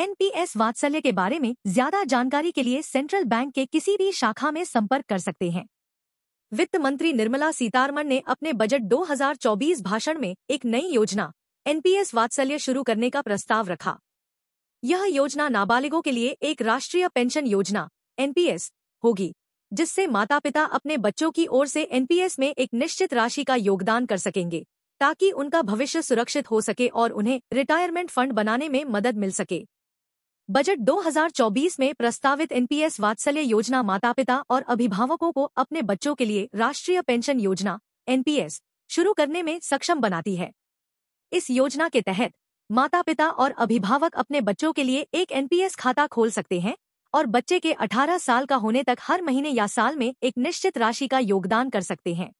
NPS वात्सल्य के बारे में ज्यादा जानकारी के लिए सेंट्रल बैंक के किसी भी शाखा में संपर्क कर सकते हैं वित्त मंत्री निर्मला सीतारमण ने अपने बजट 2024 भाषण में एक नई योजना एनपीएस वात्सल्य शुरू करने का प्रस्ताव रखा यह योजना नाबालिगों के लिए एक राष्ट्रीय पेंशन योजना एनपीएस होगी जिससे माता पिता अपने बच्चों की ओर से एनपीएस में एक निश्चित राशि का योगदान कर सकेंगे ताकि उनका भविष्य सुरक्षित हो सके और उन्हें रिटायरमेंट फंड बनाने में मदद मिल सके बजट 2024 में प्रस्तावित एनपीएस वात्सल्य योजना माता पिता और अभिभावकों को अपने बच्चों के लिए राष्ट्रीय पेंशन योजना एनपीएस शुरू करने में सक्षम बनाती है इस योजना के तहत माता पिता और अभिभावक अपने बच्चों के लिए एक एनपीएस खाता खोल सकते हैं और बच्चे के 18 साल का होने तक हर महीने या साल में एक निश्चित राशि का योगदान कर सकते हैं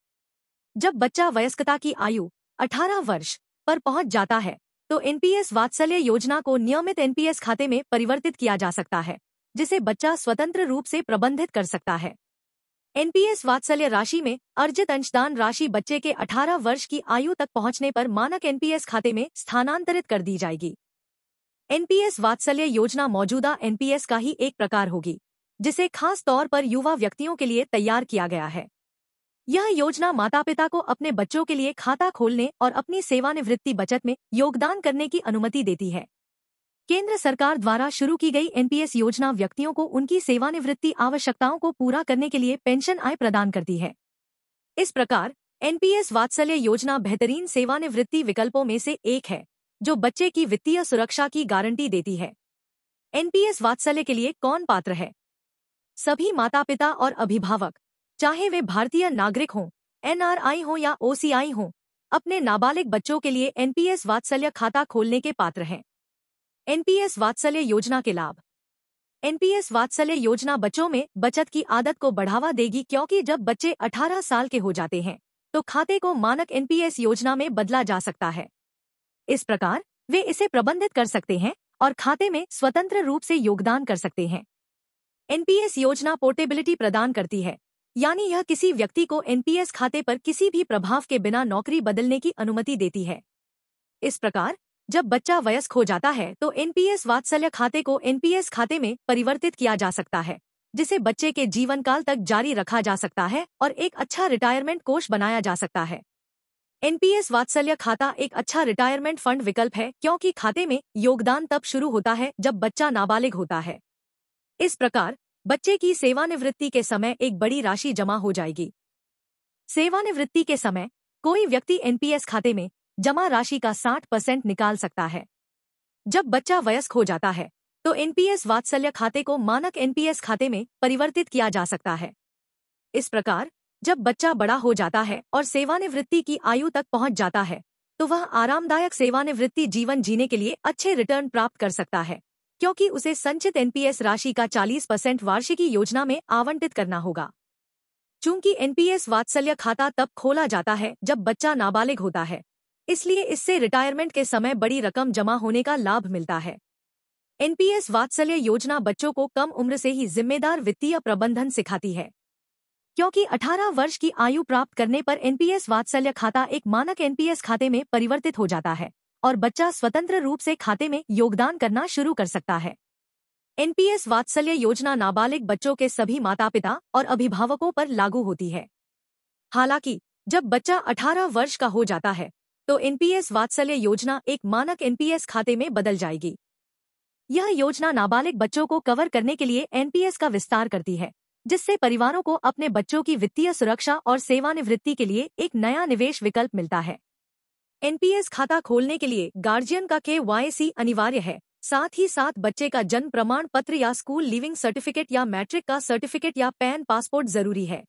जब बच्चा वयस्कता की आयु 18 वर्ष पर पहुंच जाता है तो एनपीएस वात्सल्य योजना को नियमित एनपीएस खाते में परिवर्तित किया जा सकता है जिसे बच्चा स्वतंत्र रूप से प्रबंधित कर सकता है एनपीएस वात्सल्य राशि में अर्जित अंशदान राशि बच्चे के 18 वर्ष की आयु तक पहुंचने पर मानक एनपीएस खाते में स्थानांतरित कर दी जाएगी एनपीएस वात्सल्य योजना मौजूदा एनपीएस का ही एक प्रकार होगी जिसे खास तौर पर युवा व्यक्तियों के लिए तैयार किया गया है यह योजना माता पिता को अपने बच्चों के लिए खाता खोलने और अपनी सेवानिवृत्ति बचत में योगदान करने की अनुमति देती है केंद्र सरकार द्वारा शुरू की गई एनपीएस योजना व्यक्तियों को उनकी सेवानिवृत्ति आवश्यकताओं को पूरा करने के लिए पेंशन आय प्रदान करती है इस प्रकार एनपीएस वात्सल्य योजना बेहतरीन सेवानिवृत्ति विकल्पों में से एक है जो बच्चे की वित्तीय सुरक्षा की गारंटी देती है एनपीएस वात्सल्य के लिए कौन पात्र है सभी माता पिता और अभिभावक चाहे वे भारतीय नागरिक हों एनआरआई हों या ओसीआई हों अपने नाबालिग बच्चों के लिए एनपीएस वात्सल्य खाता खोलने के पात्र हैं एनपीएस वात्सल्य योजना के लाभ एनपीएस वात्सल्य योजना बच्चों में बचत की आदत को बढ़ावा देगी क्योंकि जब बच्चे 18 साल के हो जाते हैं तो खाते को मानक एनपीएस योजना में बदला जा सकता है इस प्रकार वे इसे प्रबंधित कर सकते हैं और खाते में स्वतंत्र रूप से योगदान कर सकते हैं एनपीएस योजना पोर्टेबिलिटी प्रदान करती है यानी यह किसी व्यक्ति को एनपीएस खाते पर किसी भी प्रभाव के बिना नौकरी बदलने की अनुमति देती है इस प्रकार जब बच्चा वयस्क हो जाता है तो एनपीएस वात्सल्य खाते को एनपीएस खाते में परिवर्तित किया जा सकता है जिसे बच्चे के जीवन काल तक जारी रखा जा सकता है और एक अच्छा रिटायरमेंट कोष बनाया जा सकता है एनपीएस वात्सल्य खाता एक अच्छा रिटायरमेंट फंड विकल्प है क्योंकि खाते में योगदान तब शुरू होता है जब बच्चा नाबालिग होता है इस प्रकार बच्चे की सेवानिवृत्ति के समय एक बड़ी राशि जमा हो जाएगी सेवानिवृत्ति के समय कोई व्यक्ति एनपीएस खाते में जमा राशि का 60 परसेंट निकाल सकता है जब बच्चा वयस्क हो जाता है तो एनपीएस वात्सल्य खाते को मानक एनपीएस खाते में परिवर्तित किया जा सकता है इस प्रकार जब बच्चा बड़ा हो जाता है और सेवानिवृत्ति की आयु तक पहुंच जाता है तो वह आरामदायक सेवानिवृत्ति जीवन जीने के लिए अच्छे रिटर्न प्राप्त कर सकता है क्योंकि उसे संचित एनपीएस राशि का 40 परसेंट वार्षिकी योजना में आवंटित करना होगा चूंकि एनपीएस वात्सल्य खाता तब खोला जाता है जब बच्चा नाबालिग होता है इसलिए इससे रिटायरमेंट के समय बड़ी रकम जमा होने का लाभ मिलता है एनपीएस वात्सल्य योजना बच्चों को कम उम्र से ही जिम्मेदार वित्तीय प्रबंधन सिखाती है क्योंकि 18 वर्ष की आयु प्राप्त करने पर एनपीएस वात्सल्य खाता एक मानक एनपीएस खाते में परिवर्तित हो जाता है और बच्चा स्वतंत्र रूप से खाते में योगदान करना शुरू कर सकता है एनपीएस वात्सल्य योजना नाबालिग बच्चों के सभी माता पिता और अभिभावकों पर लागू होती है हालांकि जब बच्चा 18 वर्ष का हो जाता है तो एनपीएस वात्सल्य योजना एक मानक एनपीएस खाते में बदल जाएगी यह योजना नाबालिग बच्चों को कवर करने के लिए एनपीएस का विस्तार करती है जिससे परिवारों को अपने बच्चों की वित्तीय सुरक्षा और सेवानिवृत्ति के लिए एक नया निवेश विकल्प मिलता है एनपीएस खाता खोलने के लिए गार्जियन का के अनिवार्य है साथ ही साथ बच्चे का जन्म प्रमाण पत्र या स्कूल लिविंग सर्टिफिकेट या मैट्रिक का सर्टिफिकेट या पैन पासपोर्ट जरूरी है